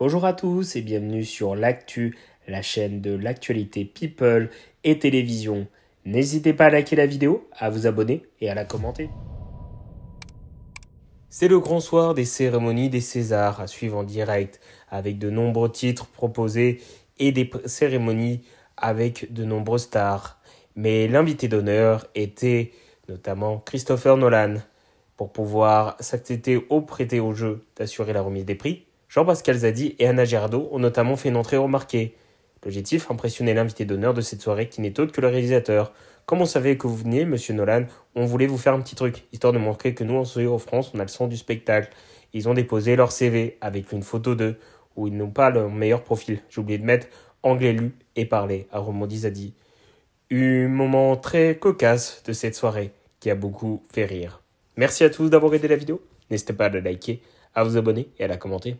Bonjour à tous et bienvenue sur l'actu, la chaîne de l'actualité people et télévision. N'hésitez pas à liker la vidéo, à vous abonner et à la commenter. C'est le grand soir des cérémonies des Césars à suivre en direct avec de nombreux titres proposés et des cérémonies avec de nombreuses stars. Mais l'invité d'honneur était notamment Christopher Nolan pour pouvoir s'accepter au prêté au jeu d'assurer la remise des prix Jean-Pascal Zadi et Anna Gerardo ont notamment fait une entrée remarquée. L'objectif, impressionner l'invité d'honneur de cette soirée qui n'est autre que le réalisateur. Comme on savait que vous veniez, monsieur Nolan, on voulait vous faire un petit truc, histoire de montrer que nous, en en France, on a le sens du spectacle. Ils ont déposé leur CV avec une photo d'eux, où ils n'ont pas leur meilleur profil. J'ai oublié de mettre anglais lu et parlé, a remondi Zadi. Un moment très cocasse de cette soirée qui a beaucoup fait rire. Merci à tous d'avoir aidé la vidéo. N'hésitez pas à la liker, à vous abonner et à la commenter.